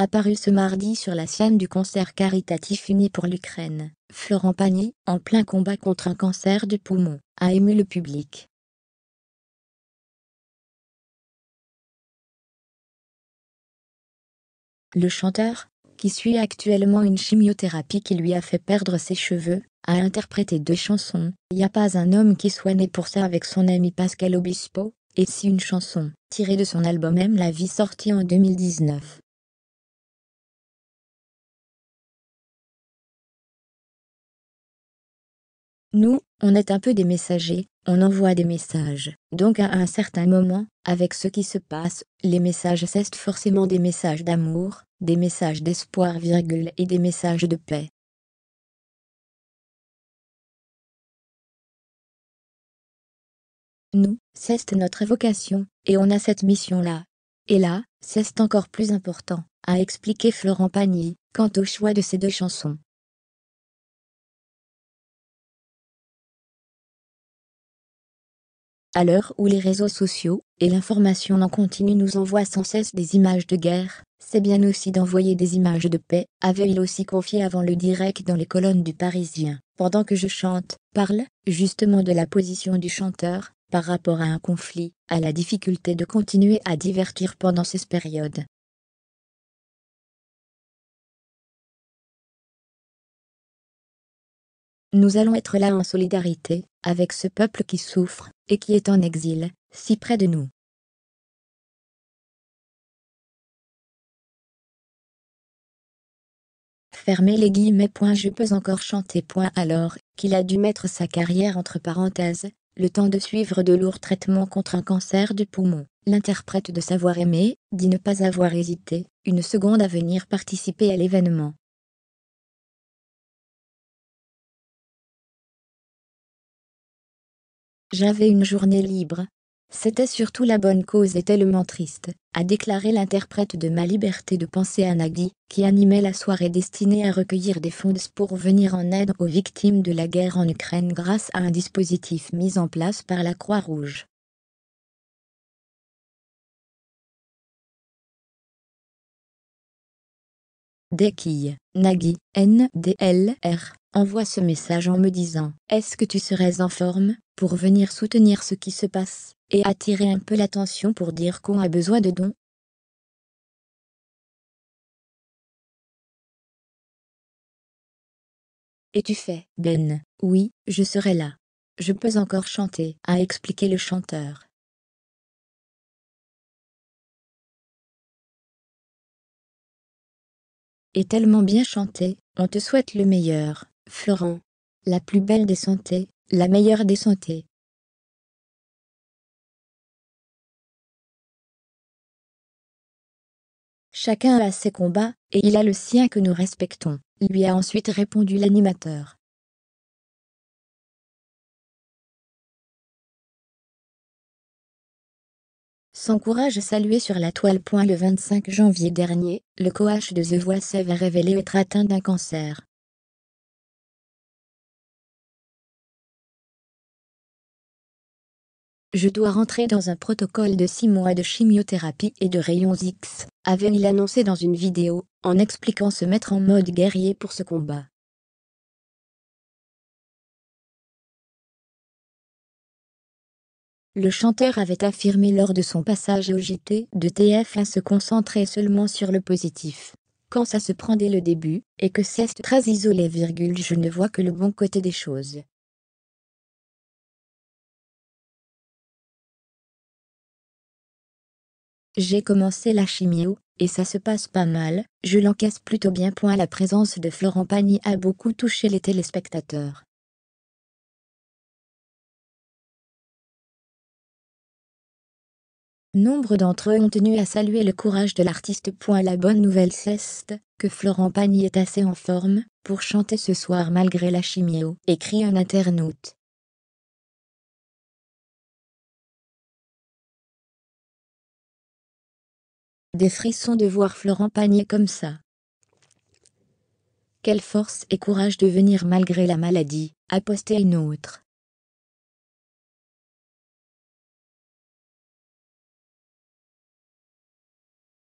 apparu ce mardi sur la scène du concert caritatif uni pour l'Ukraine, Florent Pagny, en plein combat contre un cancer du poumon, a ému le public. Le chanteur, qui suit actuellement une chimiothérapie qui lui a fait perdre ses cheveux, a interprété deux chansons, n'y a pas un homme qui soit né pour ça avec son ami Pascal Obispo, et si une chanson, tirée de son album "Même la vie sortie en 2019. Nous, on est un peu des messagers, on envoie des messages. Donc à un certain moment, avec ce qui se passe, les messages cessent forcément des messages d'amour, des messages d'espoir, virgule et des messages de paix. Nous, c'est notre vocation, et on a cette mission-là. Et là, c'est encore plus important, a expliqué Florent Pagny, quant au choix de ces deux chansons. À l'heure où les réseaux sociaux et l'information en continu nous envoient sans cesse des images de guerre, c'est bien aussi d'envoyer des images de paix, avait-il aussi confié avant le direct dans les colonnes du Parisien. Pendant que je chante, parle, justement de la position du chanteur, par rapport à un conflit, à la difficulté de continuer à divertir pendant ces périodes. Nous allons être là en solidarité avec ce peuple qui souffre et qui est en exil, si près de nous. Fermez les guillemets. Point, je peux encore chanter. Point, alors qu'il a dû mettre sa carrière entre parenthèses, le temps de suivre de lourds traitements contre un cancer du poumon. L'interprète de savoir aimer, dit ne pas avoir hésité, une seconde à venir participer à l'événement. J'avais une journée libre. C'était surtout la bonne cause et tellement triste, a déclaré l'interprète de Ma liberté de penser à Nagui, qui animait la soirée destinée à recueillir des fonds pour venir en aide aux victimes de la guerre en Ukraine grâce à un dispositif mis en place par la Croix-Rouge. Nagui, N-D-L-R envoie ce message en me disant Est-ce que tu serais en forme pour venir soutenir ce qui se passe et attirer un peu l'attention pour dire qu'on a besoin de dons Et tu fais Ben, oui, je serai là. Je peux encore chanter, a expliqué le chanteur. Et tellement bien chanté, on te souhaite le meilleur. Florent. La plus belle des santés, la meilleure des santés. Chacun a ses combats, et il a le sien que nous respectons, lui a ensuite répondu l'animateur. Sans courage salué sur la toile. Le 25 janvier dernier, le coach de The Voice avait révélé être atteint d'un cancer. Je dois rentrer dans un protocole de 6 mois de chimiothérapie et de rayons X, avait-il annoncé dans une vidéo, en expliquant se mettre en mode guerrier pour ce combat. Le chanteur avait affirmé lors de son passage au JT de TF 1 se concentrer seulement sur le positif. Quand ça se prend dès le début, et que c'est très isolé, je ne vois que le bon côté des choses. J'ai commencé la chimio, et ça se passe pas mal, je l'encaisse plutôt bien. Point la présence de Florent Pagny a beaucoup touché les téléspectateurs. Nombre d'entre eux ont tenu à saluer le courage de l'artiste. La bonne nouvelle c'est que Florent Pagny est assez en forme pour chanter ce soir malgré la chimio, écrit un internaute. Des frissons de voir Florent panier comme ça. Quelle force et courage de venir malgré la maladie, a posté une autre.